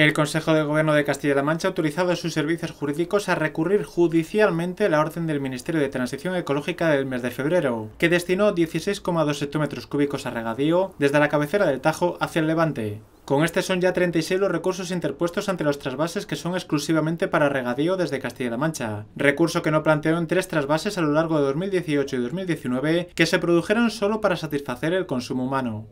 El Consejo de Gobierno de Castilla-La Mancha ha autorizado a sus servicios jurídicos a recurrir judicialmente la orden del Ministerio de Transición Ecológica del mes de febrero, que destinó 16,2 hectómetros cúbicos a regadío desde la cabecera del Tajo hacia el levante. Con este son ya 36 los recursos interpuestos ante los trasvases que son exclusivamente para regadío desde Castilla-La Mancha, recurso que no plantearon tres trasvases a lo largo de 2018 y 2019 que se produjeron solo para satisfacer el consumo humano.